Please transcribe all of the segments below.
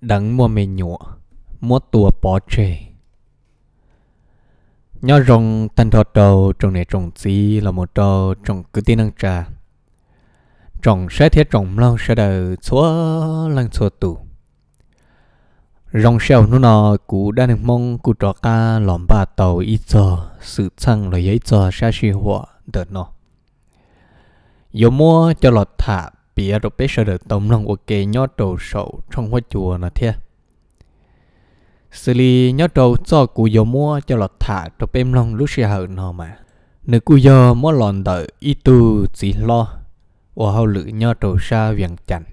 đắng mua mì nhụa mua tua bó trề nhớ rong tân thọ đầu trong này trồng gì là một đầu trồng cứ tin năng trà trồng sẽ thiết trồng lâu sẽ đời chúa lăng chúa tù rong xeo nó nọ cú đã được mong cú trò ca lòm ba tàu ít giờ sự chăng là giấy giờ xa xì hỏa đợt nọ giờ mua cho lọt thả bia rồi bé sợ được tổng lòng của kê nhó trầu sầu trong hoa chùa là thế xử lý nhó trầu cho cụ dầu mua cho lọt thả rồi bé lòng lúc xe hở nó mà nữ cụ dầu mua lòn đợi y tu chỉ lo và hậu lự nhó trầu xa viền chẳng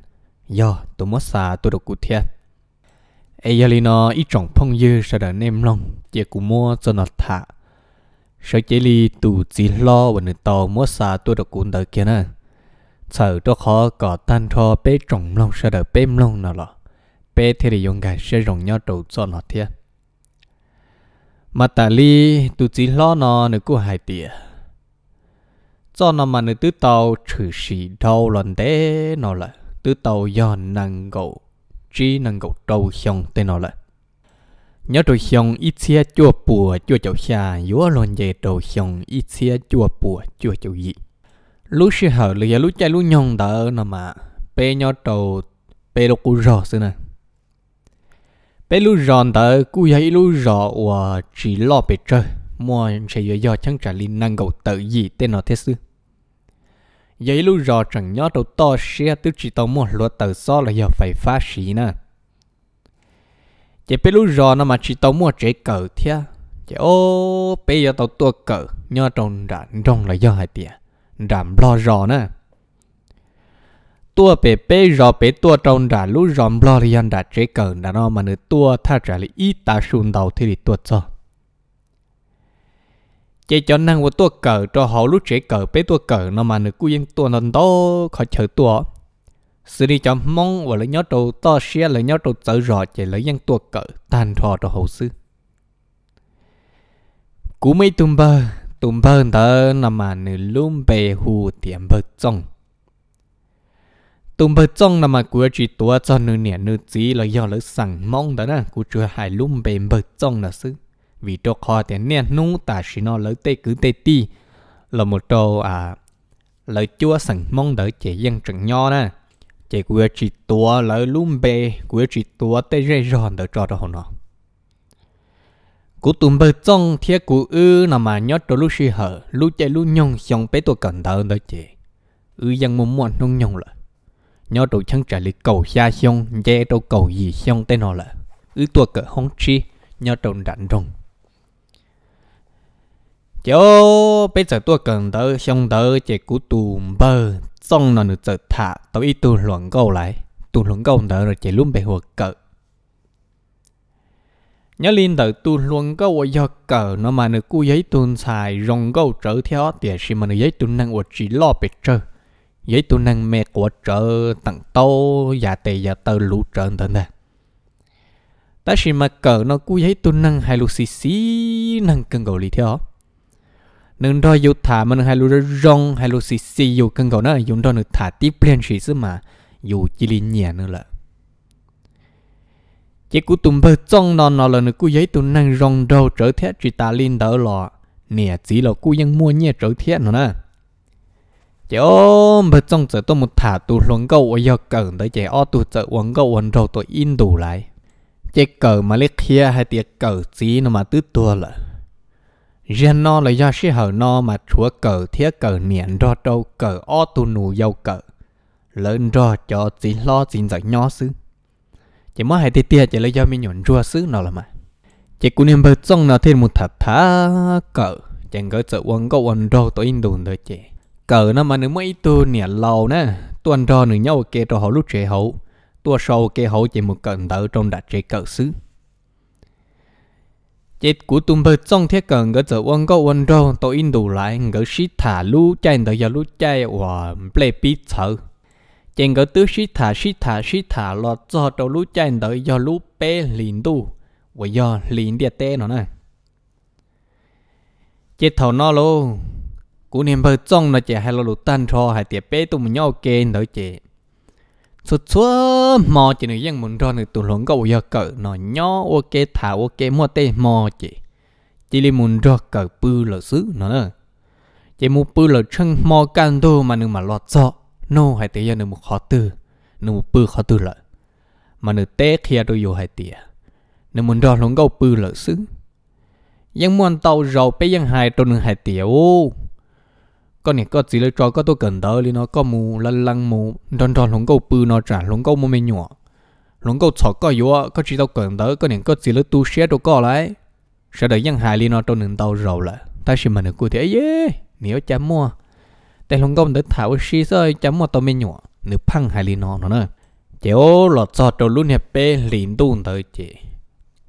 do tôi mất xa tôi được cụ thiệt ai giờ nó ít trọng phong dư sẽ đợi nêm lòng chỉ cụ mua cho lọt thả sợ chế li tù chỉ lo và nữ tàu mua xa tôi được cụ đợi kia nè sợ cho khó có tan cho bé trồng lông sẽ được bé lông nào lọ bé thì để dùng cái sẽ dùng nhau đầu cho nó thiệt mà ta li tu chỉ lo nó nữa cũng hai tiệt cho nó mà nữa tứ tàu trừ sĩ đau lần thế nó là tứ tàu do năng gậu chỉ năng gậu đầu xong tên nó là nhớ đầu xong ít xe chua bùa chua chậu xa yếu lần về đầu xong ít xe chua bùa chua chậu gì lúc xí hở là giờ lúc chạy lúc nhông tờ nó mà pe nhau trầu pe lúc cú rò xưa nè bé lúc ròn tờ cú dậy lúc rò và chỉ lo bé chơi mua sẽ giờ giờ chẳng trả linh năng cầu tự gì tên nó thế sư dậy lúc rò chẳng nhớ đầu to xe tức chỉ tao mua luật tờ so là giờ phải phá xí nè chỉ bé lúc rò nó mà chỉ tao mua chế cờ thia chỉ ô bé giờ tao tua cờ nhớ trong đã trong là do hai tiền rảm lo rò nè tua bé bé rõ bé tua trong rả lú rõm lo riêng ăn đã chế cờ đã nó mà nữa tua tha trả lý ít ta sùn đầu thì đi tua cho chế cho năng của tua cờ cho họ lú chế cờ bé tua cờ nó mà nữa cú yên tua nó đó khỏi chờ tua sự đi cho mong và lấy nhớ trâu to xe lấy nhớ trâu tớ rò chạy lấy nhân tua cờ tàn thò cho hậu sư cú mấy tum bơ tùm bơ tớ nằm mà nữ lùm bề hù tiệm bơ trông tùm bơ trông nằm mà của chỉ tua cho nữ nẻ nữ chỉ là do lỡ sẵn mong đó nè của chưa hài lùm bề bơ trông là sư vì cho khó tiền nẻ nung ta chỉ nó lỡ tê cứ tê tì là một trò à lỡ chua sẵn mong đỡ chế dân trần nho nè chế của chỉ tua lỡ lùm bề của chỉ tua tê rê ròn đỡ trò đó nó cú tụm bơ trong thiết cú ư nằm mà nhớ trâu lúc xì hở lúc chạy lúc nhông xong bé tôi cần thở đó chị ư dân muốn muốn nông nhông là nhớ trâu chẳng trả lời cầu xa xong dễ trâu cầu gì xong tên họ là ư tôi cỡ hông chi nhớ trâu đạn rồng chỗ bây giờ tôi cần thở xong thở chỉ cú tụm bơ trong nó được chợt thả tôi ít tu luận câu lại tu luận câu thở rồi chạy luôn bị hùa cỡ nhớ linh tự tu luôn có ở do cờ nó mà nữ cu giấy tuôn xài rong câu trở theo thì xì mà nữ giấy tuôn năng ở chỉ lo bị trơ giấy tuôn năng mẹ của trợ tặng tô và tệ và tờ lũ trở tận nè ta xì mà cờ nó cu giấy tuôn năng hai lũ xì xì năng cần cầu lì theo nên đó dù thả mà hai lũ rong hai lũ xì xì dù cần gầu nó dùng đó nữ thả tiếp lên xì xứ mà dù chỉ linh nhẹ nữa là chỉ cú tụm bơ trong nó nó là nó cú giấy tụi năng rong đầu trở thế chỉ ta lên đỡ lọ nè chỉ là mua nhẹ trở thế nó nè chỉ ôm bơ trong trở tôi một thả tụ luồng câu ở giờ cần tới chỉ o tụ trở uống câu uống đầu tôi in đủ lại chỉ cờ mà lấy kia hay tiệt cờ chỉ nó mà tứ tua là riêng nó là do sĩ hở nó mà chúa cờ thiết cờ niệm ro đâu cờ o tụ nụ dâu cờ lớn ro cho chỉ lo chỉ giải nhỏ xứ chỉ mới hai tia tia chỉ là do mình nhọn rùa xứ nó là mà chỉ cũng niệm bớt trong nó thêm một thật thả cỡ chẳng có sợ quân có quân rô tối in đồn thôi chị cỡ nó mà nếu mấy tu nè lâu nè tuần rô nữa nhau kê cho họ lúc trẻ hậu tua sau kê hậu chỉ một cận đỡ trong đặt trẻ cỡ xứ chỉ của tụm bớt trong thế cần có sợ quân có quân rô tối in đủ lại ngỡ shit thả lú chạy tới giờ lú chạy và play pizza chèn gỡ tứ sĩ thả sĩ thả sĩ thả lo cho đầu lũ chạy đợi do lũ bé lìn tu và do liền địa tê nó nè chết thầu nó luôn cú niệm bờ trong nó chè hay lo lũ tan cho hay tiệp bé tụi mình nhau kê đợi chè suốt suốt mò chỉ người dân muốn cho người tụi lớn cầu giờ cỡ nó nhỏ ok thả ok mua tê mò chè chỉ li muốn cho cỡ bư lỡ xứ nó nè chỉ mua bư lỡ chân mò can tu mà nương mà lo cho no hai tia nung một khó từ nung một bự khó từ lợi mà nửa té kia đôi dù hai tia nung muốn đo lông gấu bự lợi xứ ยังมวนเตาเราไปยังหายตัวหนึ่งหายเตียวก็เนี่ยก็จีเลยจอก็ตัวเกินเตอเลยเนาะก็มูลันลังมูดอนดอนหลงกูปืนเนาะจ้ะหลงกูมูไม่หนัวหลงกูฉอกก็ยัวก็จีตัวเกินเตอก็เนี่ยก็จีเลยตูเชียตัวก็ไรเสด็จยังหายเลยเนาะตัวหนึ่งเตาเราละแต่ชิมันกูเถอะเย่เหนียวจะมั่วแต่ลงก็มันถาวชีซอยจำมาตัวเมนูหรือพังไฮลีนอนเนอะเจ้าหลอดจอดตัวรุ่นเนี่ยเป็นหลินตุนเตอเจ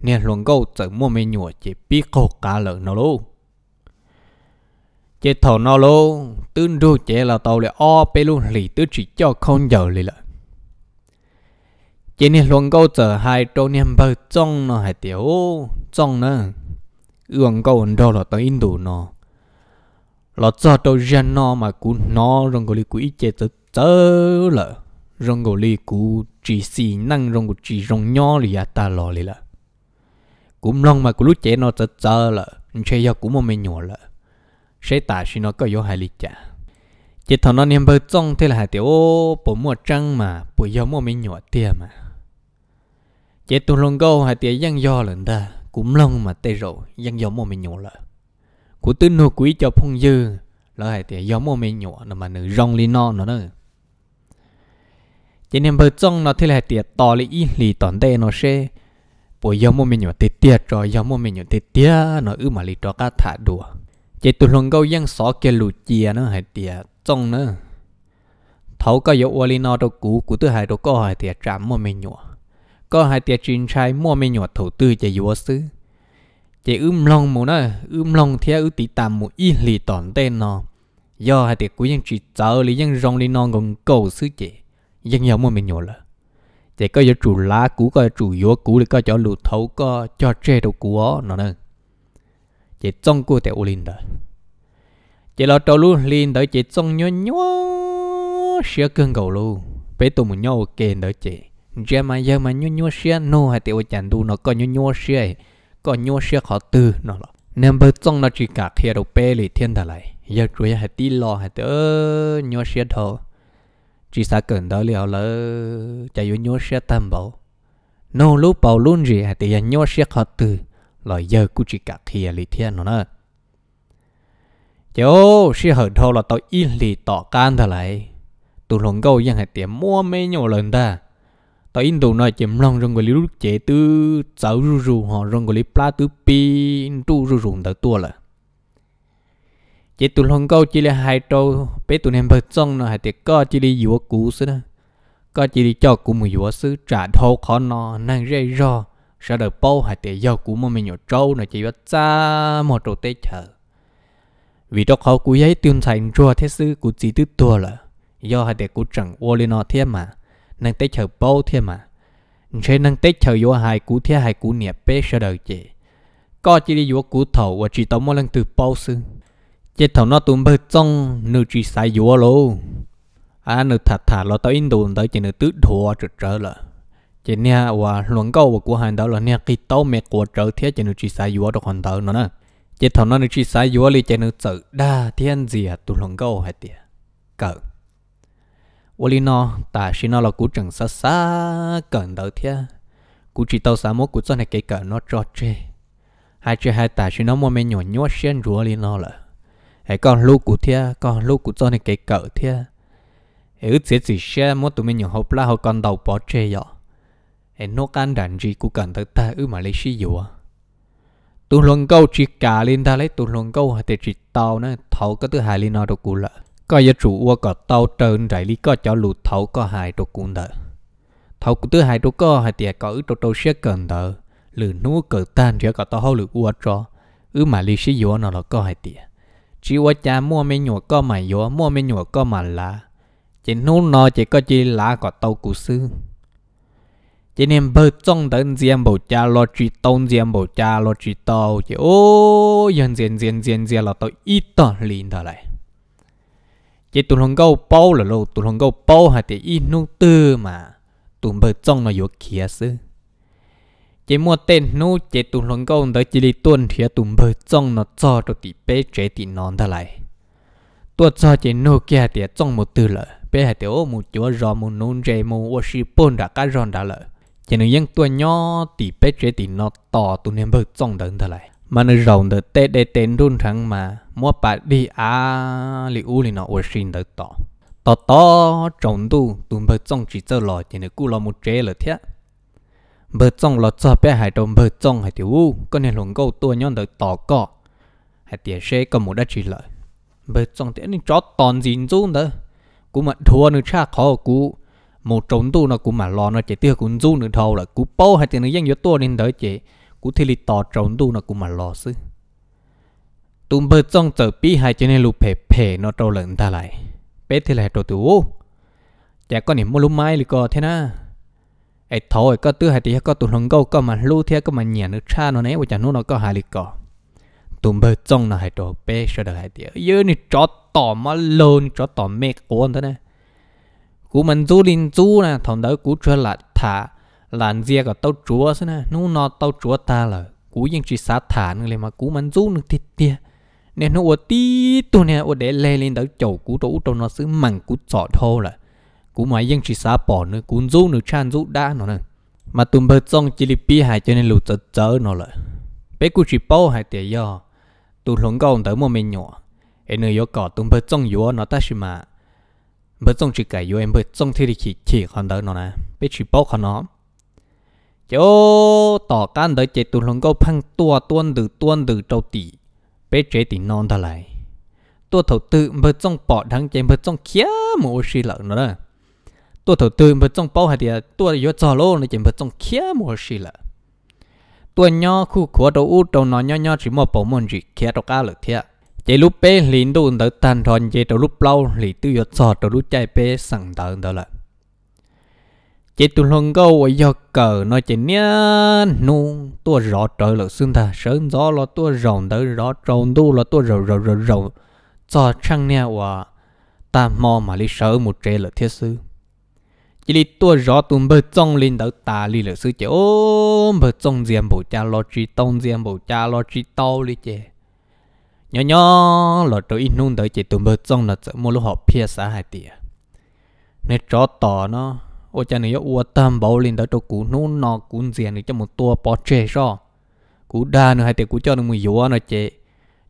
เนี่ยลงก็จะมัวเมนูเจปีโคกาเลยนอลูเจถอนอลูตื้นดูเจเราตัวเลยอ้อไปลุ่นหลีตื้นจีเจ้าคนเดียวเลยล่ะเจเนี่ยลงก็จะไฮตัวเนี่ยเบอร์จ้องเนาะไฮเตียวจ้องเนอะเอื้องก็อันดอหลอดตัวอินดูเนาะ lo cho tôi ra nó mà cú nó rong gò li cú ít chế tớ tớ lợ rong gò li cú chỉ xì năng rong cú chỉ rong nhỏ li à ta lo li lợ cú long mà cú lúc chế nó tớ tớ lợ chơi do cú mà mình nhỏ lợ sẽ ta xin nó có yếu hai li chả chết thằng nó niêm bơ trong thế là hại tiểu bộ mua trăng mà bộ do mua mình nhỏ tiền mà chết tu long gâu hai tiểu giang do lần ta cú long mà tê rồi giang do mua mình nhỏ lợ của tư nô quý cho phong dư là hệ tiệt gió mô mê nhỏ nó mà nữ rong li no nó nữa cho nên bờ trong nó thì là tiệt to li y lì tòn tê nó xe bộ gió mô mê nhỏ tiệt tiệt rồi gió mô mê nhỏ tiệt tiệt nó ư mà lì cho cá thả đùa chỉ tụi lồng câu giang xó kia lù chia nó hệ tiệt trong nữa thấu có dấu li no đâu cũ của tư hai đâu có hệ tiệt trạm mô mê nhỏ có hai tiệt trình trai mô mê nhỏ thủ tư cho yếu xứ chỉ ưm lòng mù nó ưm lòng thế ư tí tạm mù y lì tòn tên nó do hai tiệc cuối nhân chỉ chờ lý nhân rong lý non gần cầu sư chị dân nhau mua mình nhổ là chỉ có cho chủ lá cũ có chủ yếu cũ để có cho lụt thấu có cho tre đầu cũ ó nó nè chỉ trong cô tiệc ulin đó chỉ lo trâu luôn liền đợi chỉ trong nhau nhó xia cơn cầu luôn bé tụi mình nhau kề đợi chị giờ mà giờ mà nhau nhó xia nô hai tiệc chàng đu nó có nhau nhó xia có nhua xe khó tư nó là nên bơ trong nó chỉ cả khi đầu bê lì thiên thà lại giờ chuối hay tí lo hay tớ nhua xe thô chỉ sa cần đó liệu là chạy yếu nhua xe tâm bảo nô lúc bảo luôn gì hay tía nhua xe khó tư là giờ cũng chỉ cả khi lì thiên nó nữa cháu xe hở thô là tao in lì tỏ can thà lại tụi lồng câu ยัง hay tía mua mấy nhiều lần ta ta in đầu nói chém lòng rong người lý lúc chế tư cháu rù rù họ rong người lý pla tư pi tu rù rù tới tua là chế tu lòng câu chỉ là hai trâu bé tu nem bật trong nó hai tiệc co chỉ là dùa cũ xứ đó co chỉ là cho cũ mới dùa xứ trả thô khó nó năng rây rò sợ được bao hai tiệc do cũ mà mình nhổ trâu nó chỉ bắt xa một trâu tê chờ vì đó khó cú giấy tuyên thành cho thế sư cú chỉ tư tua là do hai tiệc cú chẳng ô lên nó thêm mà nâng tế chờ bố thế mà sẽ nâng tế chờ vô hai cú thế hai cú nẹp bế sơ đời chị có chỉ đi vô cú thầu và chỉ tổng một lần từ bố sư chị thầu nó tụm bơ trong nữ chỉ sai vô lô à nữ thật thà lo tao in đồn tới chị nữ tứ thua trở trở lại chị nha và luận câu của hàng đó là nha khi tao mẹ của trở thế chị nữ chỉ sai vô được hoàn tờ nó nè chị thầu nó nữ chỉ sai vô li chị nữ tự đa thiên gì à luận câu hay tiệt cỡ 我哩 nó ta xin nó là cú chẳng xa xa cẩn đầu thia cú chỉ tàu xa mốt cú chân này cái cỡ nó cho chê hai chê hai ta xin nó mua mấy nhỏ nhỏ xuyên rùa li nó là còn lúc cú thia còn lúc cú chân này cái cỡ thia ước chế chỉ xe tụi mình nhỏ hộp la hộp con đầu bỏ chơi dọ hãy nó can đàn gì cú cần tới ta ước mà lấy xí dùa tụi luận câu chỉ cả lên ta lấy tụi luận câu thì chỉ tao nữa thấu cái thứ hai lên nó được cú lợi có giờ chủ ua có tàu trơn rải lý có cho lụt thấu có hai đồ cũng đỡ thấu cũng thứ hai đồ có hai tiệt có ứ đồ đồ xe cần đỡ lử nú cờ tan chứ có tàu hậu lử ua cho ứ mà lý sĩ yếu nó là có hai tiệt chỉ ua cha mua mấy nhùa có mà yếu mua mấy nhùa có mà lá chỉ nú nó chỉ có chỉ lá có tàu cụ sư chỉ nên bơ trong tấn diêm bầu cha lo chỉ tông diêm bầu cha lo chỉ tàu chỉ ô dân diêm diêm diêm diêm là tàu ít tàu liền đó lại chỉ tụi hồng gấu bao là lâu tụi hồng gấu bao hay thì ít nô tư mà tụi bờ trong nó yếu kia sư chỉ mua tên nô chỉ tụi hồng gấu đó chỉ đi tuần thì tụi bờ trong nó cho tụi tỷ bé trẻ tỷ non thà lại tụi cho chỉ nô kia thì trong một tư lợi bé hay thì ô một chỗ rò một nôn rề một ô sĩ bôn đã cá ròn đã lợi chỉ nên những tuổi nhỏ tỷ bé trẻ tỷ nó to tụi nên bờ trong đừng thà lại mà nó rộng được tê để tên luôn thằng mà mua bà đi à li u li nó ở xin được tỏ tỏ tỏ trồng tu tụm bờ trồng chỉ cho lò chỉ nên cú lò một chế là thế bờ trồng lò cho bé hai đồng bờ trồng hai tiểu u con này lồng câu tua nhon được tỏ cọ hai tiền xe cầm một đất chỉ lợi bờ trồng tiền cho toàn gì chú nữa, cú mà thua nữa cha khó cú một trống tu nó cú mà lo nó chỉ tiêu cú chú nữa thâu là cú bao hai tiền nó dân vô tua nên đỡ chỉ cú thì lì tỏ trống tu nó cú mà lo xứ tụm bơ trong tờ hai cho nên lù phê phê nó trâu lợn ta lại bé thế là trâu tử ô chả có niệm mua lú mai thế na ấy thôi có tư hai tí có tụm hồng gâu có mà lú thế có mà nhẹ nước cha nó nấy của chả nó nó có hai lì tụm bơ trong là hai trâu bé sợ đời hai tí giờ ni chó tỏ mà lôn chó tỏ mẹ của thế này cú mình du linh du nè thằng đó cú chơi là thả làn dìa của tao chúa thế nè nó nó tao chúa ta là cú ยัง chỉ sát thả nữa mà cú mình du nữa tiệt tiệt nên nó tí tu nè ô để lê lên đó chầu cú trụ trong nó xứ mằng cú sọ thô là cú máy dân chỉ xa bỏ nữa cú rú nữa chan rú đã nó nè mà tụm bơ trong Philippines hay cho nên lụt chớ chớ nó là bé cú chỉ bao hai tiền do tụ lồng gòn tới một mình nhỏ em nơi có tụm bơ trong yếu nó ta mà bơ trong chỉ cái yếu em bơ trong thì chỉ chỉ còn tới nó nè bé chỉ bao còn nó chỗ tỏ can tới chế tụ lồng gòn phăng tua tuôn từ tuôn từ trâu tỷ bé trẻ thì non ta lại tôi thầu tư mà trong bỏ thằng chạy mà trong kia một xí lợn nữa đó tôi thầu tư mà trong bao hạt thì tôi vô trò lô nó chạy mà trong kia một xí lợn tôi nhỏ khu của đầu u đầu nó nhỏ nhỏ chỉ một bộ môn gì kia đâu cá lực thiệt chạy lúc bé liền đồ đỡ tan thon chạy đầu lúc lâu lì tư vô trò đầu lúc chạy bé sẵn đỡ đó lại chị tụi luôn câu ở do cờ nói chị nhá nu tua rõ trời là xương thà sớm gió là tua rồng tới rõ tròn tu là tua rồng rồng rồng rồng cho chăng nha và ta mò mà lý sớm một trẻ là thiết sư chỉ lý tua rõ tụm bờ trong lên tới ta lý là sư chị ôm bờ trong diêm bổ cha lo chi tông diêm bổ cha lo chi tao lý chị nhỏ nhỏ là trời in nung tới chị tụm bờ trong là sợ mua lúc họ pia xã hai tiệt, nên rõ tỏ nó ô cha này ua tâm bảo linh đã cho cú nô nọ cú diện cho một tua bỏ chê cho cú đa nữa hay thì cú cho nó một yếu nó chê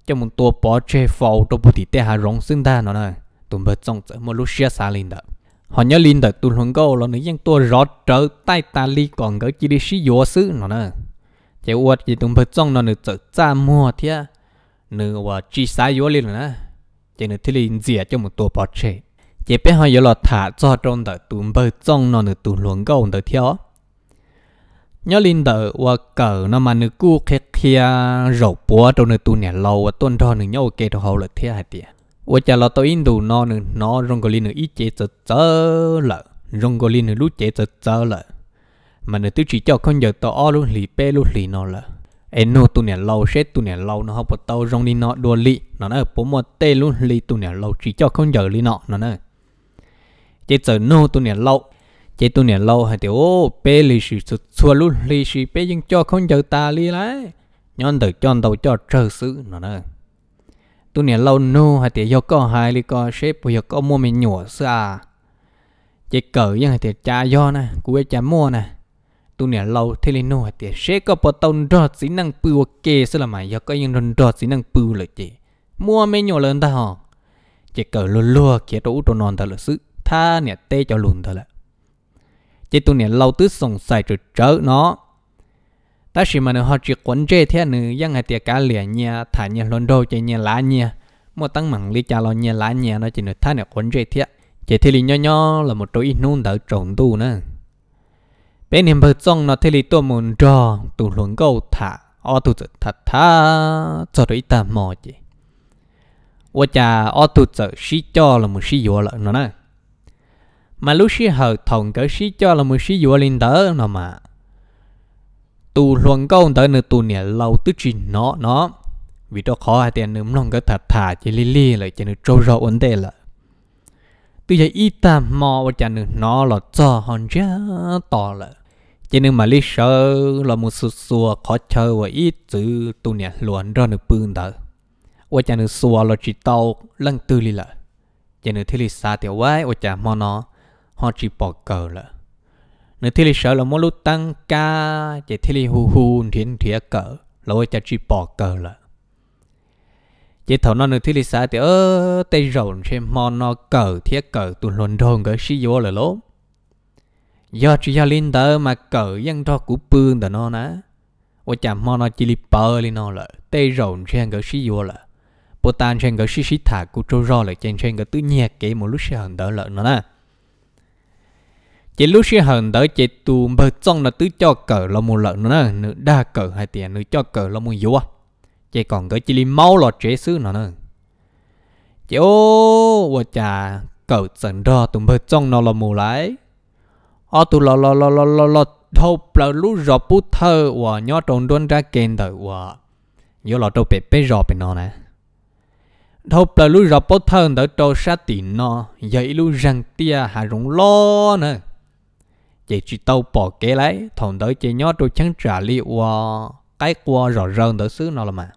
cho một tua bỏ chê phao cho bù thì tê hà rong sinh ta nó này tụm bật trong chợ một lúc xe xa lên đó họ nhớ linh đó tụm hướng câu là nữ dân tua rõ trở tay ta ly còn gỡ chỉ đi xí yếu xứ nó này chè ua chỉ tụm bật trong nó nữ chợ cha mua thia nữ ua chỉ sai yếu linh nữa chè nữ thì lên dìa cho một tua bỏ chê chỉ biết họ yếu là thả cho trong đời tụm bơ trong nó được tụm luồng gầu đời theo nhớ linh đời và cờ nó mà nữ cu khét khía rổ búa trong nữ tụm nhà lâu và tuân thọ nữ nhau kê thọ hậu là thế hạt tiền và chả là tôi in đủ nó nữ nó rong gọi linh nữ ít chế chớ chờ là rong gọi linh nữ lú chế chớ chờ là mà nữ tư chỉ cho con giờ tao ở luôn lì bê luôn lì nó là em nó tụi nè lâu xét tụi nè lâu nó học bắt tao rong đi nó đua lì nó ở bố mò tê luôn lì tụi nè lâu chỉ cho con giờ lì nó nó nữa chế giờ nô tu nè lâu chế tu nè lâu hay thì ô, bê lì xì sụt xua lú lì xì bê dân cho không giờ ta lì lại, nhon từ cho đầu cho trơ sự nó nè tu nè lâu nô hay thì do có hai li có xếp bây giờ có mua mình nhổ xa à. chế cỡ dân hay tiểu cha do nè cú cha mua nè tu nè lâu thế li nô hay thì xếp có bao tông rọt xí năng bự à kê xí là mày do có dân rọt xí năng bự lợi chị mua mình nhổ lên ta hò chế cỡ lô lô kia tụ tụ non ta lợi sự tha nè tê cho lùn thôi là chỉ tu nè lâu tứ sòng sai trừ trở nó ta chỉ mà nó họ chỉ quấn chế thế nữa yang hai tiệt cá liền nha thả nha lon đô chơi nha lá nha một tăng mảng lý cha lo nha lá nha nó chỉ nó tha nè quấn chế thế chỉ thế li nho nho là một đôi nôn đỡ trộn tu nữa bên hiểm bờ trong nó thế li tua mồn trò tu luồng câu thả ô tu thật tha cho đôi ta mò chỉ 我家奥土走西郊了么西郊了，喏呢。mà lúc sĩ hờ thòng cỡ sĩ cho là một sĩ dụ lên tớ nó mà tu luôn câu tớ nữa tu nè lâu tức chỉ nó nó vì đó khó hay tiền nữa mong cái thật thà chỉ li li lại cho nó trâu rõ vấn đề là từ giờ ít ta mò và cho nữa nó là cho hòn chá to là cho nên mà lý sợ là một số số khó chơi và ít chữ tu nè luận ra nữa bưng tớ và cho nó xua là chỉ tàu lăng tư li là cho nên thế li xa tiểu quái và chỉ mò nó họ chỉ bỏ cờ là nếu thì sợ là mỗi lúc tăng ca chỉ thì hù hù thiên thía cờ là ôi chỉ bỏ cờ là chỉ thầu nó nửa thì lý xã thì ơ tây rộn xem mòn nó cờ thiết cờ tụi luận đồn cái si vô là lố do chỉ do linh tớ mà cờ dân cho của bương tờ nó nè, ô chạm mòn nó chỉ lý bờ lên nó là tây rộn xem cái si vô là bố tan xem cái si si thả của trâu rò là trên xem cái tứ nhẹ kể một lúc sẽ hẳn đỡ lợn nó nè chị lúc xưa hận đỡ chị tu bờ trong là tứ cho cờ là một lợn nữa nữa đa cờ hai tiền nữa cho cờ là một vua chị còn cái chị li mau là chế sư nó nữa chị ô vợ cha cờ sần đo tụi bờ trong nó là một lái ở tụi lo lo lo lo lo lo thâu bờ lúc rọ bút thơ và nhớ trộn đôn ra kèn tới và nhớ là trâu bẹp bẹp rọ bẹp nó nè thâu bờ lúc rọ bút thơ đỡ trâu sát tiền nó dậy lúc răng tia hà rụng lo nữa chị chị tàu bỏ kế lấy thằng tới chị nhót tôi chẳng trả li qua à, cái qua rõ ràng tới xứ nó là mà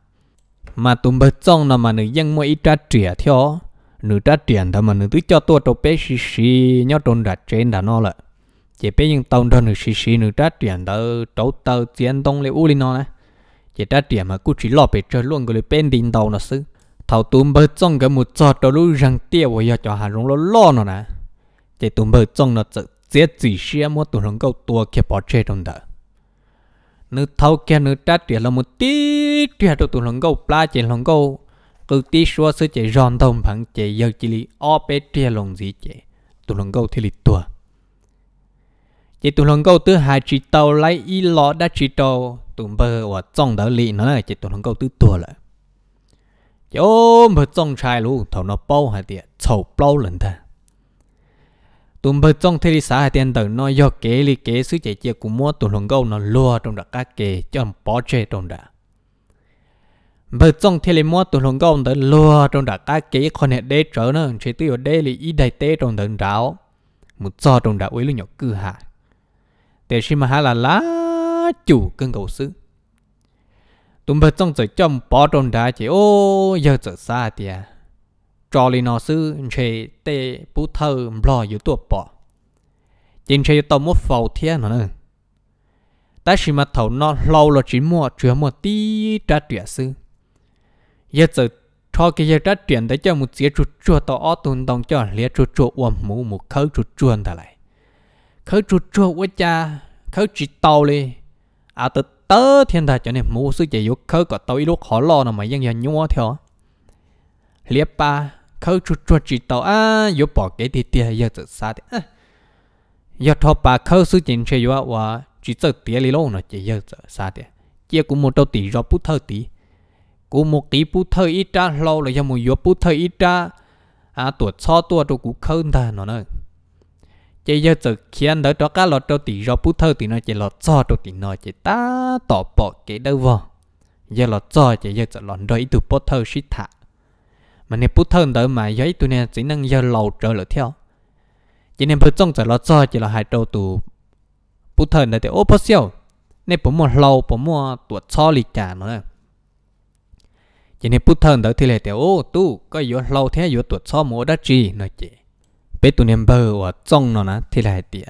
mà tụm bờ trong nó mà nữ dân mua ít trả trẻ theo nữ trả tiền thì mà nữ tứ cho tôi trâu bé xì xì nhót trôn đặt trên đã nó là chị bé nhưng tàu thôi nữ xì xì nữ trả tiền tới trâu tàu tiền tông lấy u linh nó này chị trả tiền mà cứ chỉ lo về chơi luôn cái bên đình tàu nó xứ thầu tụm bờ trong cái một trò trâu lũ răng tiêu và giờ cho hà rong lo lo nó nè chị tụm bờ trong nó tự chế chỉ xe mua tụ hồng câu tua kia bỏ chê trong đó nữ thâu kia nữ ta tuyệt là một tí tuyệt được tụ hồng câu pla chê hồng câu cứ tí xua sư chê giòn thông phẳng chê giờ chỉ lý o bê chê lòng gì chê tụ hồng câu thì lý tua chê tụ hồng câu thứ hai chỉ tàu lấy y lọ đã chỉ tàu tụ bơ và trong đó lý nữa là chê tụ hồng câu thứ tua lại chỗ mà trong trai luôn thầu nó bao hà tiệt sầu bao lần ta tụm bơ trong thế đi xã hai tiền tầng nó do kế li kế sứ chạy chia của mua tụm lồng gâu nó lùa trong đặc các kế cho bỏ chê trong đặc bơ trong thế li mua tụm lồng gâu nó lùa trong đặc các kế còn hẹn đế trở nó chế tiêu đế li ý đại tế trong tầng ráo một cho trong đặc uy lưu nhỏ cư hạ để khi mà hà là lá chủ cơn cầu sứ tụm bơ trong trời cho bỏ trong đặc chỉ ô giờ trở xa tiệt trò lý nó sư chế tê bú thơ bò yếu tuột bỏ chính chế tao mua phầu thiên nó nữa ta chỉ mà thấu nó lâu là chỉ mua chứa mua tí trả tiền sư giờ giờ cho cái giờ trả tiền để cho một chiếc chuột chuột tao ở tuần đồng cho lía chuột chuột uổng mũ một khâu chuột chuột thà lại khâu chuột chuột quá cha khâu chỉ tao đi à tự tớ thiên thà cho nên mũ sư chạy vô khâu có tao ít lúc khó lo nào mà dân dân nhua theo liếp ba khâu chuột chuột chỉ tàu à yếu bỏ cái thì tiền yếu tự đi, thì yếu thọ bà khâu sư chính chơi yếu và chỉ tự tiền lý lông nó chỉ yếu tự xa thì chia cũng một đầu tỷ rồi bút thơ tỷ cũng một tí bút thơ ít ra lâu rồi cho một yếu bút thơ ít ra à tuổi cho tuổi tôi cũng khâu ta nó nữa chỉ yếu tự khiến đỡ cho cái lọt đầu tỷ rồi bút thơ thì nó chỉ lọt cho đầu tỷ nó chỉ ta tỏ bỏ cái đâu vào giờ lọt cho chỉ yếu tự lọt đôi ít từ bút thơ xịt thả mà nè bút thân đỡ mà giấy tụi nè chỉ năng giờ lầu trở lại theo chỉ nên bút trong trở lo cho chỉ là hai đầu tù, bút thân đỡ thì ô bớt siêu nè bấm một lầu bấm một tuột cho lì cả mà, chỉ nên bút thân đỡ thì lại thì ô tu có yếu lầu thế yếu tuột cho mua đã chi nói chị bé tụi nè bờ ở trong nó nè thì lại tiệt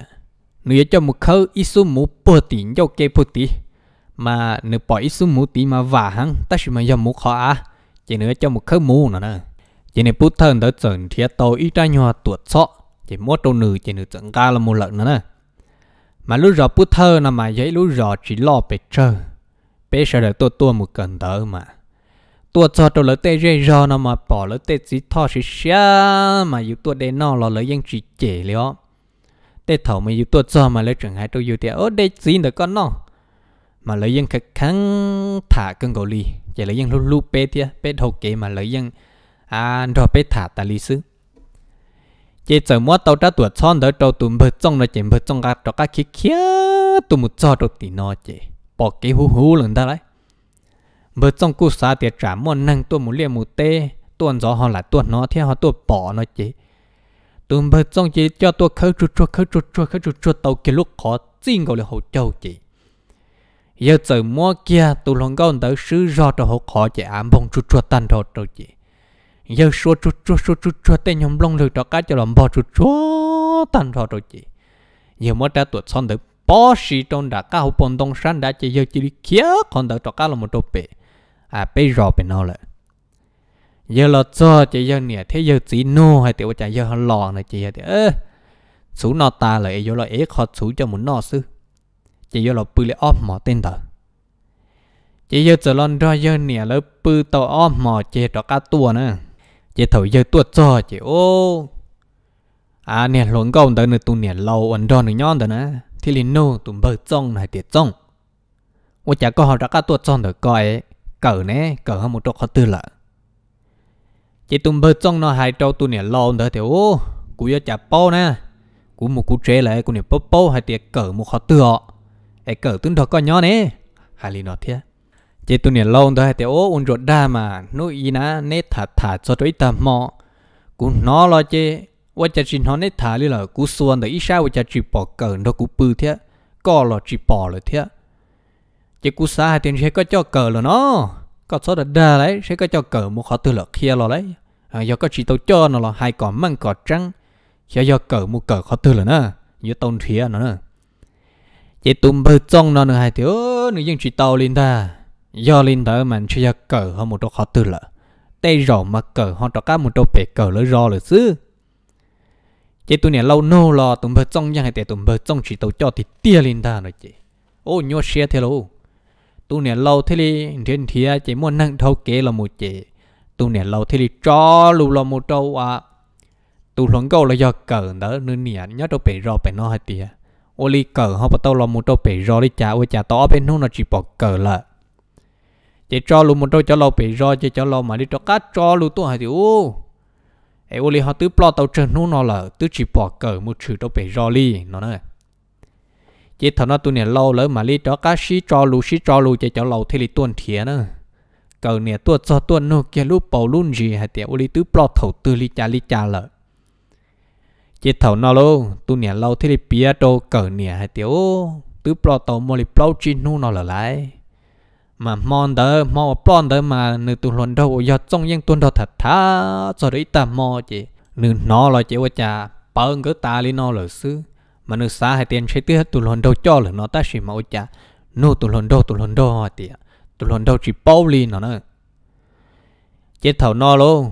nếu cho một khâu ít số mũ bơ tỉ cho kê bơ tỉ mà nếu bỏ ít số mũ tỉ mà vả hăng ta sẽ mà giờ mũ khó à chỉ nữa cho một khâu mũ nữa nè chỉ nên bút thân tới chừng thiết tàu ít ra nhỏ tuột sọ chỉ mua trâu nữ chỉ nữ chừng ca là một lần nữa nè mà lúc giờ bút thơ là mà giấy lúc giờ chỉ lo bể trơ bể sợ để tôi tua một cần đỡ mà tôi cho tôi lấy tê rê rò nó mà bỏ lấy tê chỉ thò xí xá mà yêu tôi để nó là lấy dân chỉ chế liệu tê thầu mà yêu tôi cho mà lấy trường hai tôi yêu thì ở đây chỉ được con nó mà lấy dân khắc kháng thả cơn gò lì chỉ lấy dân lúc lúc bé thia bé đầu kế mà lấy dân à rồi bé thả ta lý sư chỉ chờ mua tàu đã tuột son đỡ tàu tụm bớt trong nó chỉ bớt trong cả đó cả khí kia tụm một cho đầu tì nó chỉ bỏ cái hú hú lần đó lại. bớt trong cú sa tiệt trả mua năng tụm muốn liền một tê tuần gió họ là tuần nó theo họ tụm bỏ nó chỉ tụm bớt trong chỉ cho tụm khơi chuột chuột khơi chuột chuột khơi chuột chuột tàu kia lúc khó xin gọi là hậu châu chỉ giờ chờ mua kia tụm lòng con đỡ sứ do cho họ khó chỉ ám bông chuột chuột tan rồi rồi chỉ giờ xua chua chua chua chua chua tên nhóm lông lười cho cá cho làm bao chua chua tan cho rồi chị giờ mới ra tuột xong được bó xì trong đã cá hộp bồn đông sáng đã chỉ giờ chỉ đi kia còn đợi cho cá là một đôi bể à bể rò bể nào lại giờ là cho chị giờ nè thế giờ chỉ nô hay tiểu chạy giờ hơi lò này chị thì ơ chú nọ ta lại giờ là ế khó chú cho muốn nọ sư chị giờ là bự lại óp mỏ tên tờ chị giờ trở lon ra giờ nè là bự tàu óp mỏ chị cho cá tua nữa chị thổi giờ tuột cho chị ô à nè lốn công tới nơi tụi nè lâu ẩn đòn nữa nhon tới nè thì liền nô tụi bờ trông này tiệt trông ô chả có họ đã cả tuột trông được coi cỡ nè cỡ hơn một trọc họ tư lợ chị tụi bờ trông nó hai trâu tụi nè lâu tới thì ô cú giờ chả bao nè cú một cú chế lại cú nè bao bao hai tiệt cỡ một họ tư họ ấy cỡ tương đó coi nhon nè hai liền nó thiệt chỉ tu niệm lâu thôi thì ô uống rượu đa mà nuôi y ná nét thả thả cho tôi ta mò cú nó lo chứ ว่าจะจีนเขาเนี่ยถ่ายเลยกูส่วนแต่อีชาว่าจะจีปอเกินเรากูปื้อเทียก็หลอจีปอเลยเทียจะกูสาเตียนใช้ก็จะเกินเลยเนาะก็สอดได้เลยใช้ก็จะเกินมุขเขาตัวหลักเคลียร์เราเลยอ่ะยก็จีตัวจอเนาะหายก่อนมั่งก่อนจังเชียยเกินมุเกินเขาตัวเลยนะยืดต้นเทียเนาะเนาะจะตุ้มเบอร์จ้องเนาะหนึ่งหายเทียวหนึ่งยังจีตัวลินได้ do linh tới mình chưa cờ hơn một chỗ khó tư lợ tay rõ mà cờ họ cho cá một chỗ bể cờ lỡ rõ lỡ xứ chị tôi này lâu nô lo tụi bờ trong giang hay tụi bờ trong chỉ tàu cho thì tia linh ta nói chị ô nhua xe thế lâu tụi này lâu thế đi trên thia chị muốn nâng thâu kế là một chị tụi này lâu thế đi cho lù lo một trâu à tụi luận câu là do cờ đỡ nên nè nhớ đâu bể rõ bể nó hay tia ô ly cờ họ bắt tao lo một trâu bể rõ đi cha, ôi cha to bên nó là chỉ bỏ cờ lại chỉ cho luôn một đôi cho lâu bị rồi chỉ cho lâu mà đi cho cá cho luôn tôi hay thì ô ấy ô li họ tứ plo tàu trần nó là tứ chỉ bỏ cờ một chữ đâu bị rồi li nó nữa chỉ thằng nó tôi nè lâu lỡ mà đi cho cá xí cho luôn xí cho luôn chỉ cho lâu thì li tuần thiệt nữa cờ nè tuột cho tuần nó kia lúc bầu luôn gì hay thì ô li tứ plo thầu tư li cha li cha lợ chỉ thằng nó luôn tôi nè lâu thì li bia đâu cờ nè hay thì ô tứ plo tàu mà li plo chín nó nó là lại mà mòn đỡ mò plon đỡ mà nữ tụ luận đâu do trong những tuần đó thật thà cho đấy ta mò chị nữ nó là chị qua cha bơm cứ ta lý nó là xứ mà nữ xa hai tiền chế tiếc tụ luận đâu cho lỡ nó ta chỉ mò cha nô tụ luận đâu tụ luận đâu họ tiệt tụ luận đâu chỉ bao lì nó nữa chết thầu nó luôn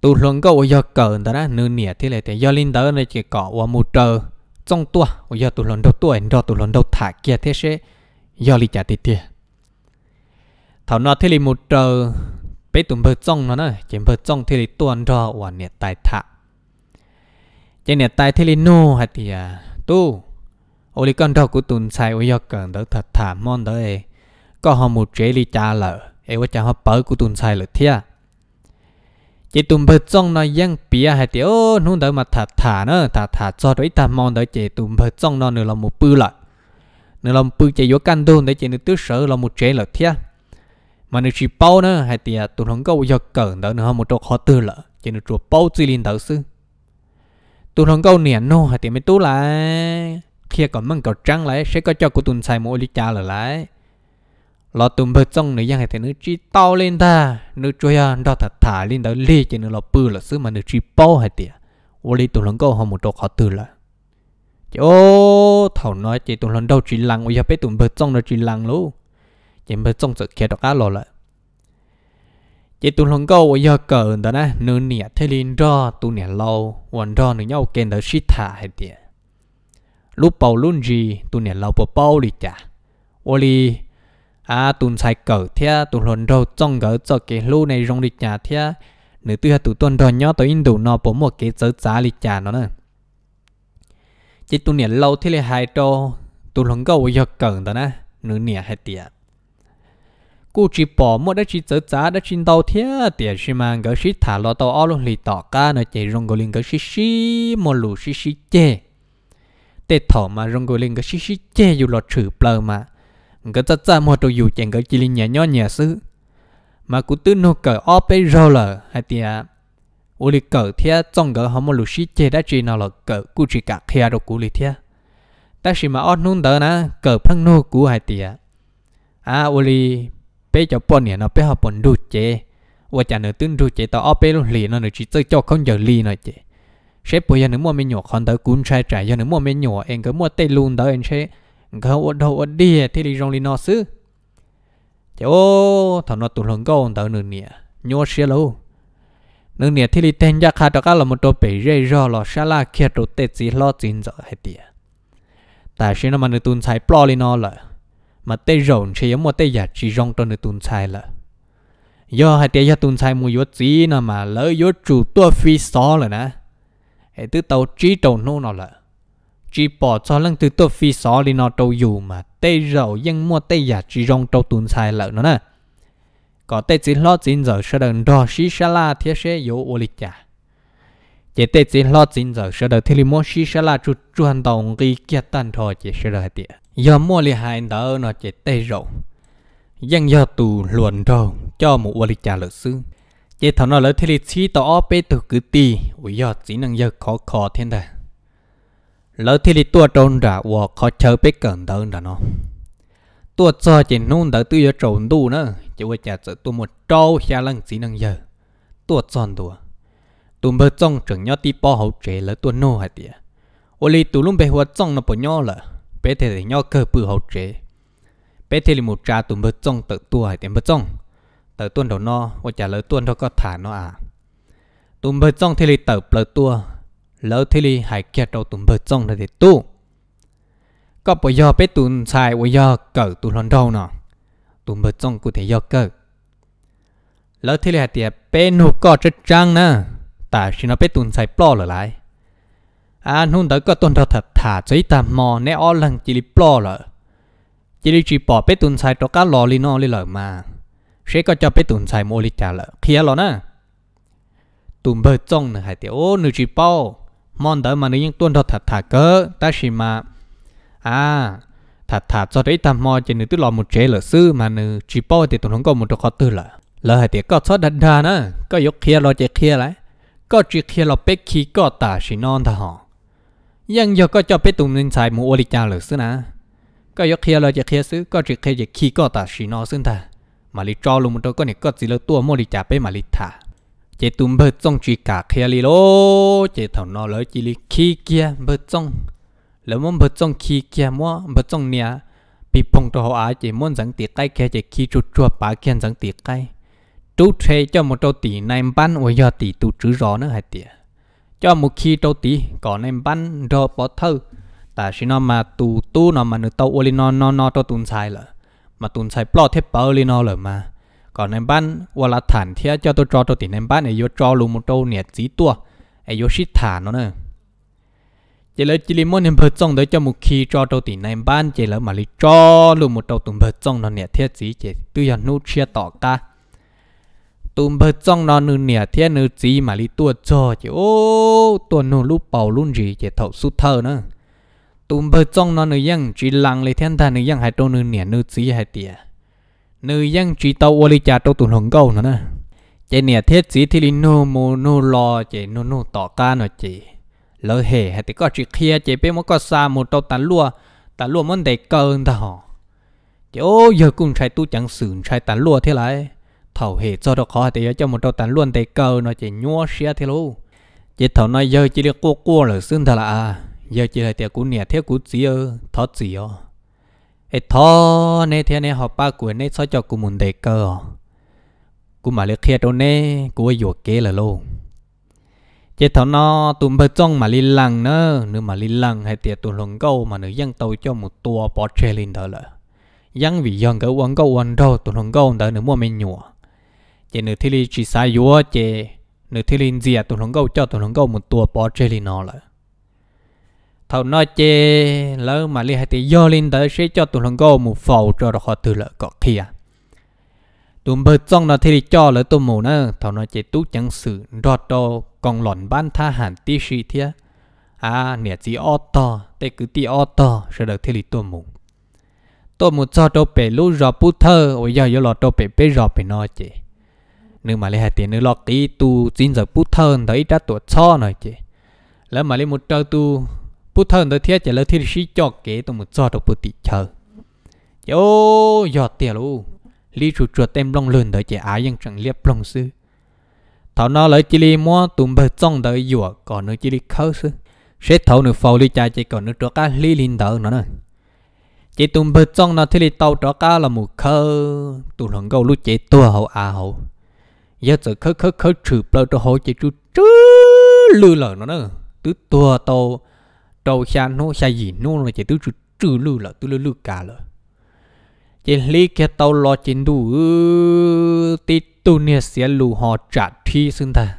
tụ luận câu do cờ ta đó nữ nỉa thế này thì do linh đỡ này chỉ có qua một trời trong tua giờ tụ luận đâu tuổi đó tụ luận đâu thả kia thế sẽ do lý trả tiền thảo nó thì một trờ bé tụm bờ trong nó này chỉ bờ trong thì tuần trò hoàn nhiệt tài thạ chỉ nhiệt tài thì nô hay thì à tu ô li con trò của tụm sai ôi do cần đỡ thật thả mon đỡ ấy có họ một chế li cha lợ ấy vợ cha họ bờ của tụm sai lợ thia chỉ tụm bờ trong nó giang bia hay thì ô nô đỡ mà thật thả nữa thật thả cho đối ta mon đỡ chỉ tụm bờ trong nó nữa là một bư lợ nữa là một bư chỉ vô căn đôn để chỉ nữa tứ sở là một chế lợ thia mà nếu chỉ bao nữa hay thì tụi không có giờ cẩn đó nữa một chỗ khó từ lợ chỉ được chỗ bao chỉ linh đầu sư tụi không có niệm nô hay thì mới tú lại khi còn mang cầu trăng lại sẽ có cho của tụi xài mỗi lý cha lại lại lo tụi bớt trong nữa hay thì nữa chỉ tao lên ta nữa chơi à đó thật thả lên đó lì chỉ nữa lo bự là sư mà nữa chỉ bao hay thì ô lý tụi không có họ một chỗ khó từ lợ chỗ thầu nói chỉ tụi không đâu chỉ lằng bây giờ bé tụi bớt trong nó chỉ lằng luôn chỉ mới trông sự kẻ đó cá lò lại chỉ tụi lòng câu và giờ cờ đó nè nửa nẻ thế liền do, tụi nẻ lâu hoàn do nửa nhau kèn đó shit thả hay tiệt lúc bầu luôn gì tụi nẻ lâu bầu bầu đi chả ô li à tụi sai cờ thế tụi lòng rõ trông gỡ cho cái lũ này rong đi chả thế nửa tư tụi tuần rồi nhau tới in đủ nó bố một cái chớ giá đi chả nó nè chỉ tụi nẻ lâu thế là hai trâu tụi lòng câu và giờ cờ đó nè nửa nẻ hay tiệt cô chỉ bỏ một đã chỉ chở giá đã chỉ đầu thế tiền xí mang cái xí thả lo tàu ao luôn lì tỏ ca nó chạy rong gô linh cái xí xí một lù xí xí chê tê thỏ mà rong gô linh cái xí xí chê dù lo trừ bờ mà cái chở giá một đồ dù chẳng cái chỉ linh nhẹ nhỏ nhẹ sư mà cú tư nô cỡ ao bê rô lờ hay tiền ô lì cỡ thế trong cái họ một lù xí chê đã chỉ nào là cỡ cô chỉ cả khi đâu cú lì thế ta xí mà ao nôn đỡ na cỡ phăng nô cú hay tiền à ô lì bé cho bọn nè nó bé họ bọn đu chế và chả nữa tương đu chế tao ở bé luôn lì nó nữa chỉ tới cho không giờ lì nó chế sẽ bây giờ nữa mua mấy nhỏ con tới cún trai trái giờ nữa mua mấy nhỏ em cứ mua tê luôn đó anh sẽ không ở đâu ở đi thì đi rong đi nó xứ chế ô thằng nó tụi lồng câu tới nữa nè nhua xe lâu nữa nè thì đi tên giác hạt đó là một đồ bể rê rò lò xa la kia đồ tê chỉ lo chín giờ hết tiệt tại sao mà nữa tụi sai pro đi nó lại mà tê rộn sẽ giống một tê giả chỉ rong trong nơi tuần sai là do hai tê giả tuần sai mua yếu chỉ nào mà lỡ yếu chủ tua phi xó là nè hệ tứ tàu trí trầu nô nào là chỉ bỏ cho lăng từ tua phi xó đi nó trâu dù mà tê rậu nhưng mua tê giả chỉ rong trâu tuần sai lợ nó nè có tê chỉ lo chín giờ sẽ đừng đo xí xa la thiết sẽ yếu ô lịch chả chế tê chỉ lo chín giờ sẽ đừng thiết lý mô xí xa la chút chút hành động ghi kia tan thò chế sẽ đừng hai tiệt do mua li hai đỡ nó chỉ tê rộ dân do tù luồn rồ cho một vali trả luật sư chỉ thằng nó lấy thế lịch chi tỏ bê từ cứ tì ủy giờ chỉ năng giờ khó khó thiên đời lấy thì đi tua trôn ra và khó chờ bê cần đơn ra nó tua cho chỉ nôn đỡ tư do trộn đủ nữa chỉ vừa trả sợ tua một trâu xa lăng chỉ năng giờ tua tròn tua tua bơ trong trường nhớ tí bỏ hậu trẻ lỡ tua nô hả tiệt, ô lì tụ luôn bê hoa trong nó bỏ nhó lỡ bé thế thì nhau cơ bự hậu chế bé thế thì một trà tụm bớt trong tự tua hay tiền mất trong tự tuôn đầu no và trả lời tuôn đâu có thả nó à tụm bớt trong thì lì tự bớt tua lỡ thì lì hại kia đầu tụm bớt trong là thì tu có bởi do bé tụi xài bởi do cỡ tụi lần đầu nọ tụm bớt trong cụ thể do cơ, lỡ thì lì hại tiệp bé nụ có chất trang nè ta xin nó bé tụi xài bỏ lại อันนู้นเด็กก็ต้นทรถัดถาใจตามมอเนี่ออลังจิลิปล้อเละจิลิจีปอไปตุนใส่ตัวก้าลอลีนอลีหล่มาเชก็จะไปตุนใส่โมลิจ่าเละเคียร์ละนะตุนเบิดจ้องนะไยเตียวนูจีปอมอนเด็กมันยังต้นทรถัดถาเก็ตาชิมา อ่าถัดถาจะได้ตามมอจะนึตุลอมุเจลซื้อมาหนึกจีปอติดตุนหงก็มุดคอตื่นละแล้วไยเตียวก็ชอดันดานะ ก็ยกเคียรเราจะเคียร์ไรก็จีเคียรเราไปขี่ก็ตาชินอนท่าห้องยังยกก็จะไปตุ่มนินสายหมูโอริจาหรือซึนะ ก็ยกเคลียเราจะเคลียซื้อก็จะเคลียจะขี่ก็ตัดสีนอซึ่งท่ามาลิจอลุงมัตัวก็เนี่ยก็สิเลตัวมอริจาไปมาลิท่าเจตุมเบิดจงจีกาเคลียลีโลเจถอนอเลยจีลิขี่เกียเบิดจงแล้วมันเบิดจงขี่เกียมั่วเบิดจงเนี่ยปีพงตัวอาเจมันสังติใกล้แค่จะขี่จุดจัวปาเกียนสังติใกล้ตู้เทเจ้าหมดตัวตีในบ้านววยยาตีตู้จื้อรอเนื้อหายเตี้ย cho một khi trâu tí có nên bắn rơ bỏ thơ ta chỉ nó mà tù tu nó mà nửa tàu oli nó nó nó cho tùn xài lợ mà tùn xài bỏ thép bao oli nó lợ mà còn nên bắn hoặc là thản thế cho tôi cho tôi tiền nên bắn này vô cho luôn một trâu nhiệt dí tua ấy vô shit thản nó nè chỉ là chỉ là môn nên bật trong đấy cho một khi cho trâu tiền nên bắn chỉ là mà lý cho luôn một trâu tùn bật trong nó nhiệt thế dí chỉ tư giờ nút chia tỏ ta ตุ้มเบิดจ้องนอนนูเนี่ยเทียนูจีมาลิตัวจอเจโอ้ตัวนูลูกเป่าลุ่นจีเจเท่าสุดเท่านะตุ้มเบิดจ้องนอนนูยังจีลังเลยเทียนทานนูยังหายตัวนูเนี่ยนูจีหายเตียนูยังจีเตาวอลิจาตัวตุ่นหงเก้านะนะเจเนี่ยเทียนจีที่ลินโนโมโนรอเจโนโนต่อการนะอจเจแล้วเห่หายตุก็จีเคลียเจเป้มันก็ซาหมดตัวตันลัวตันลัวมันเด็กเกินตาหอเจ้าเยอะกุ้งใช้ตู้จังสื่อใช้ตันลัวเท่าไร thầu hệ cho được khó thì cho một đầu tán luôn tay cờ nó chỉ nhua xe thế luôn chỉ thầu nói giờ chỉ được cô cô là xương thật là à. giờ chỉ là tiệc cú nè thiết cú gì ơ thọ gì ơ ê thọ nè thế nè họ ba của nè sao cho cú muốn tay cờ cú mà lấy kia đâu nè cụ ấy dột kế là luôn chỉ thầu nó tụm bơ trong mà li lăng nữa nếu mà li lăng hay tiệc tụm lồng câu mà nữa dân tàu cho một tua bỏ tre lên đó là dân vì dân cái uống câu uống đâu tụm lồng câu đó nữa mua mình nhua chế nửa thiên lý chỉ sai yếu chế, nửa thiên lý gì à tụi nó gâu cho tụi nó gấu một tua bỏ chơi li nó là, thầu nói chế, lỡ mà li hai tỷ do linh tới sẽ cho tụi nó gấu một phẩu cho được họ từ lợi có kia à. tụi bơ trong nó thiên lý cho lỡ tụi mù nữa thầu nói chế tú chẳng sự rót đồ còn lọn ban tha hẳn tí sĩ thiệt à nè chỉ ô tô tê cứ tí ô tô sẽ được thiên lý tụi mù tôi muốn cho tôi bé lú rọ bút thơ ôi giờ giờ lọ tôi bé bé rọ bé nói chị nếu mà lấy hạt tiền nữa lo tí tu chín giờ phút thân thấy đã tuổi cho rồi chị lấy mà lấy một trâu tu phút thân tới thiết chỉ lấy thiết sĩ cho kế tôi một cho được bút tỷ chờ yo giờ tiền luôn lý chủ chuột tem long lươn tới chị chẳng liếp long sư thảo nó lấy chỉ li mua tụm bờ trong tới dùa còn nữa chỉ li khớ sư sẽ thấu nửa phao li cha chỉ còn nửa trọt cái li linh đỡ nữa này chỉ tụm bờ trong nó thì li tàu trọt cái là một khơ tụm hồng câu lúc chỉ tua hậu à hậu giờ giờ khớ khớ khớ trừ bơ cho hồ chỉ chú chứ lư lờ nó nữa tứ tua tàu tàu xa nó xa gì nó là chỉ tứ trừ trừ lư lờ tứ lư lư cả lờ chỉ lý cái tàu lo chỉ đủ tí tu nia sẽ lù họ trả thi xin ta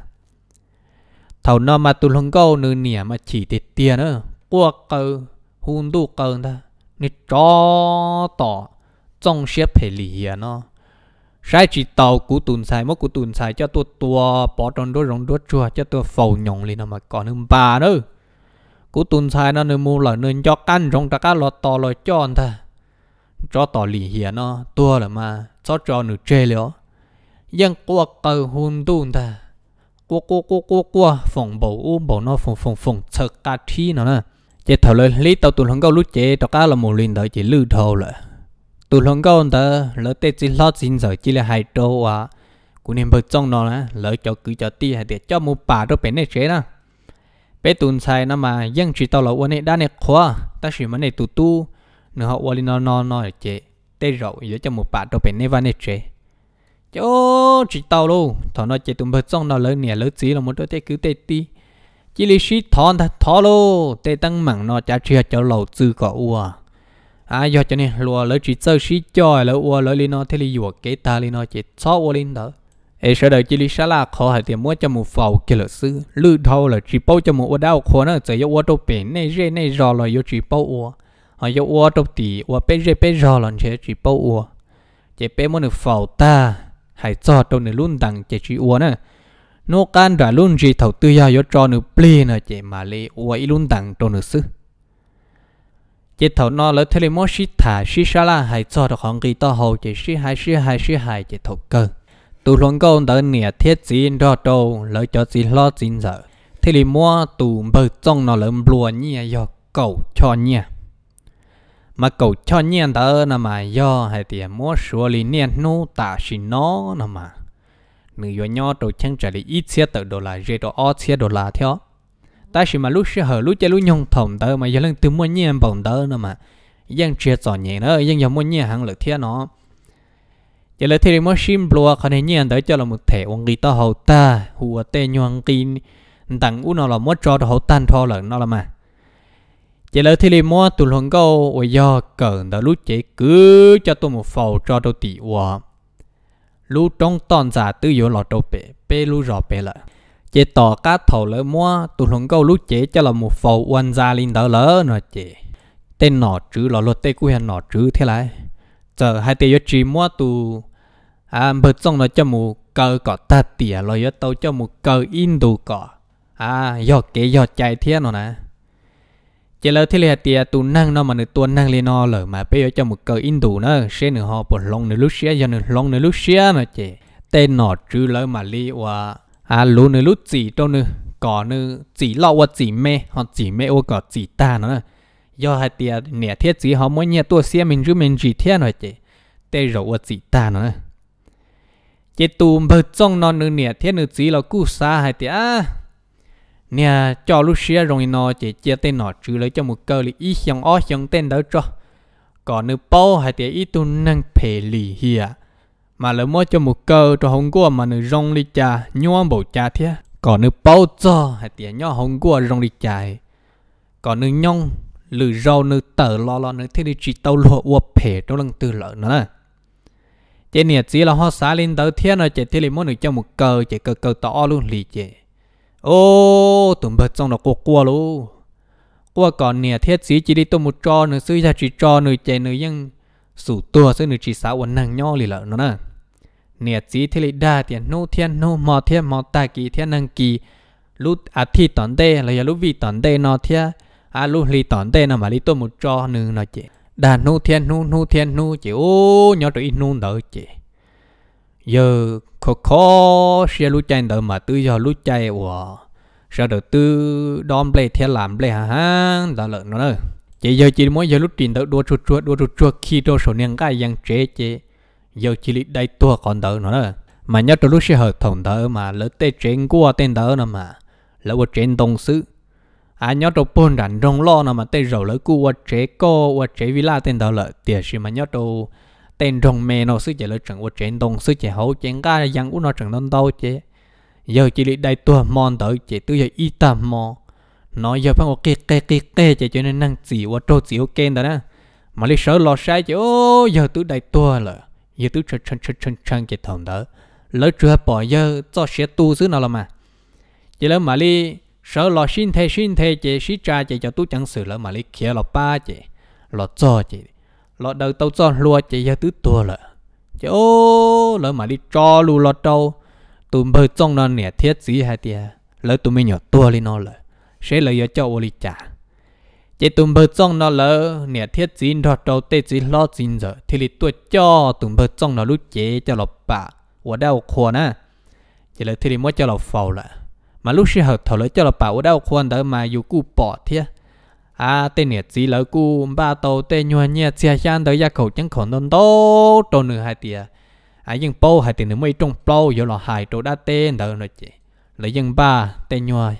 thầu nó mà tu lông câu nửa nẻ mà chỉ tiền tiền nữa qua cờ hôn tu cờ ta nít cho tỏ trong xếp phải hiền nó sai chỉ tàu cú tùn sai mất cú tùn sai cho tôi tua bỏ tròn đốt rồng đốt chua cho tôi phầu nhộng lên mà còn hơn ba nữa cú tùn sai nó nên mua là nên cho căn rồng ta cá lo to lo cho anh ta cho tỏ lì hiền nó tua là mà cho cho nửa chê lió dân qua cờ hôn tùn ta qua qua qua qua qua phòng bầu u bầu nó phòng phòng phòng sợ cá chi nó nè chỉ thầu lên lý tàu tùn không có lúc chế tao cá là một liền đợi chỉ lư thầu lại tụ lòng câu ông ta lỡ tê chỉ lo xin rồi chỉ là hai đô à cũng nên bơi trong nó là lỡ cho cứ cho ti hay để cho một bà đó bé này chế nè bé tụn sai nó mà dân chỉ tao là này đã này khóa ta chỉ mà này tụ tu nửa họ uốn nó nó nó chế tê rậu giờ cho một bà đó bé này và này chế cho chỉ tao luôn thọ nó chế tụn bơi trong nó lỡ nè lỡ chỉ là một đôi tê cứ tê ti chỉ là sĩ thọ thọ luôn tê tăng mảng nó chả chia cho lầu tư có u à à do cho nên lúa lỡ chỉ sơ sĩ cho lỡ ua lỡ li nó thế li vừa kế ta li nó chỉ cho ua lên đó ấy sẽ đợi chỉ li xả là khó hay tiền mua cho một phẩu kia lỡ sư lư thâu là chỉ bao cho một ua đau khó nữa ờ, chỉ ua đâu bể này rê này rò lỡ yêu chỉ bao ua họ yêu ua đâu tỉ ua bể rê bể rò lỡ chỉ chỉ bao ua chỉ bể muốn được phẩu ta hay cho đâu nữa luôn đằng chỉ chỉ ua nữa nô can đã luôn gì thầu tư ya yêu cho nữa ple nữa chỉ mà lấy ua ít luôn đằng đâu nữa sư chỉ thầu nó lỡ thế mốt xí thả xí xa la hay cho được hòn kỳ to hồ chỉ xí hai xí hai xí hai chỉ thầu cơ tụ luận công đỡ nè thiết gì đó đâu lỡ cho gì lo gì giờ thề thì mua tụ bờ trong nó lỡ bùa nhẹ do cầu cho nhẹ mà cầu cho nhẹ đỡ là mà do hay thì mua số lì nhẹ nô tả xí nó là mà người yo nhau đồ chân trả lý ít xe tự đồ là dễ đồ ớt xe đồ là theo ta chỉ mà lúc sẽ hở lúc chơi lúc nhung thòng tớ mà giờ lên từ mua nhẹ bổng tớ nữa mà dân chia sẻ nhẹ nữa dân giờ mua nhẹ hàng lực thiên nó giờ là thì mua sim blua còn này nhẹ tới cho là một thẻ ông ghi tờ hậu ta hùa tê nhung kỳ tặng u nó là một trò hậu tan thọ lần nó là mà giờ là thì mua tụi lần câu ôi do cần đã lúc chơi cứ cho tôi một phẩu cho tôi tỷ hoa lúc trong toàn giả tư yếu lọt đầu bể bê lúc rõ bể lại chế tỏ cá thầu lỡ mua tụi lồng câu lúc chế cho là một phẩu quan gia linh đỡ lỡ nó chế tên nọ chữ là luật tên của hắn nọ chữ thế lại giờ hai tên chỉ mua tụ à bờ sông nó cho một cờ cỏ ta tỉa rồi yo tàu cho một cờ in đồ cỏ à yo kế yo chạy thế nó nè chỉ lỡ thế là tỉa tụ năng nó mà nửa tuần năng lên nó lỡ mà bây giờ cho một cờ in đồ nữa xe nửa họ bột lông nửa lúc xe giờ nửa lông nửa lúc xe nó chế tên nọ chữ lỡ mà li và à lú nữa lú chỉ đâu nữa có nữa chỉ lo và chỉ mê họ chỉ mê ô có chỉ ta nữa do hai tia nẻ thiết chỉ họ mỗi nhà tua xe mình chứ mình chỉ thiết rồi chứ tê rồi và chỉ ta nữa chế tu bờ trong non nữa nẻ thiết nữa chỉ là cú xa hai tia à, nè cho lú xe rồi nó chế chế tên nó trừ lấy cho một cơ lý ý xong ó xong tên đó cho còn nữa bao hai tia ít tu năng phê lì hiệp mà lỡ mua cho một cơ cho hồng quốc mà nó rong đi trà nhua bầu trà thế còn nó bao cho hay tiền nhau hồng quốc rong đi trà còn nó nhông lử rau nó tờ lo lo nó thế đi chỉ tàu lụa uo phe trong lần từ lợn nữa chế nè chỉ là hoa xá lên tới thế rồi chế thế liền muốn được cho một cơ chế cơ cơ to luôn lì chế ô tụng bật trong là cua cua luôn qua còn nè thiết chỉ chỉ đi tôi một trò nữa xứ ra chỉ trò nữa chạy nữa nhưng sủ tua xứ nữa chỉ sáu quần nàng nhau lì lợn nó nè เนี่ยจีเทลิดาเตียนโนเทียนโนมอเทียนมอตากีเทียนนังกีลูอาทิตอนเดเราอย่าลูวีตอนเดนอเทียอาลูลีตอนเดนอมาลิตัวมุจอหนึ่งนอเจดาโนเทียนโนโนเทียนโนเจโอ้ยอดอีนูนเดอเจเยอขอขอเชียลูใจเดอมาตื้อยอลูใจวะเสียเดอตื้อดอมเบลเทียหลามเบลฮะฮะดาเลิกนอเนอเจเยอจีมวยเยอลูตีนเดอดัวชุดชัวดัวชุดชัวขี้ดัวโสเนียงกายยังเจเจ giờ chỉ lị đây tua còn đỡ nữa mà nhớ trong lúc sẽ hợp thổng đỡ mà lỡ tê trên của tên đỡ nữa mà lỡ qua trên đồng sự à nhớ trong bồn rảnh rong lo nữa mà tê rầu lỡ của chế cô qua chế villa tên đỡ lỡ tiền gì mà nhớ trong tên rong mê nó sức chạy lỡ chẳng của trên đồng sức chạy hậu chén ca giang của nó chẳng đông đâu chế giờ chỉ lị đây tua mòn đỡ chế tư giờ y tầm mò nói giờ phải có kê kê kê kê chạy cho nên năng chỉ qua trâu chỉ ok đó nè mà lý sợ lo sai chứ ô giờ tứ đại tua lỡ yêu tôi chân chân chân chân chân cái thằng đó lỡ chưa bỏ giờ cho sẽ tu xứ nào là mà chỉ lỡ mà đi sợ lo xin thế xin thế chị xí cha chị cho tôi chẳng xử lỡ mà đi kia lọ ba chị lọ cho chị lọ đầu tao cho lúa chị giờ tứ tua lỡ chị ô lỡ mà đi cho lù lọ đâu tụi bơi trong nó nè thiết gì hay tiệt lỡ tụi mình nhỏ tua lên nó lỡ sẽ lỡ giờ cho ô đi trả chỉ tụm bờ trong nó lỡ nè thiết chín thọ đầu tê chỉ lo chín giờ thì lì tuổi cho tụm bờ trong nó lúc chế cho lọ bạ của đau khổ nè chỉ là thì lì mua cho lọ phàu là mà lúc xưa hợp thầu lỡ cho lọ bạ của đau khổ đó mà dù cụ bỏ thế, à tê nè chỉ lỡ cụ ba tàu tê nhua nhẹ xe chan tới gia khẩu chẳng khổ non đó trâu nửa hai tia à nhưng bao hai tiền nữa mấy trong bao giờ lọ hai trâu đã tê đỡ nữa chế lỡ nhưng ba tê nhua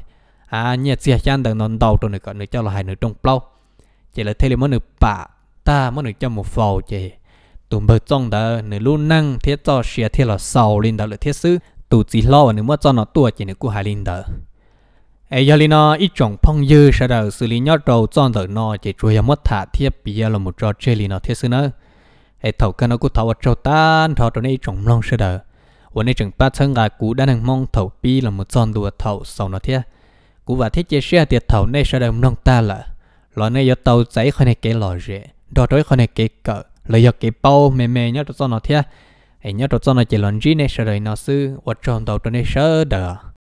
à nhiệt xe chan đằng non đầu rồi nữa nữa cho là hai nữa trong plau chỉ là thế là mới nữa bả ta mới được cho một phò chỉ tụm bờ trong đó nữa luôn năng thiết cho xe thiết là sau lên đó là thiết sứ tụ chỉ lo và nữa mới cho nó tua chỉ nữa của hai lên đó ai giờ linh nó ít chồng phong dư sẽ đầu xử lý nhót đầu cho đỡ nó chỉ chui mất thả thiết bây giờ là một trò chơi lên nó thiết sứ nữa ai thầu cái nó cũng thầu ở trâu tan thầu trong này chồng long sẽ đầu วันนี้จึงป้าเชิงกากูได้นังมองเถาปีละมุดจอนดูเถาสองนาที cú và thiết chế xe tiệt thầu này sao đồng nông ta là lọ này do tàu giấy khỏi này kể lò rễ đo đối khỏi này kể cỡ lời do kể bao mềm mềm nhớ cho nó thiết ấy nhớ cho nó chỉ lần gì này sao đời nó sư vật tròn tàu cho này sao đời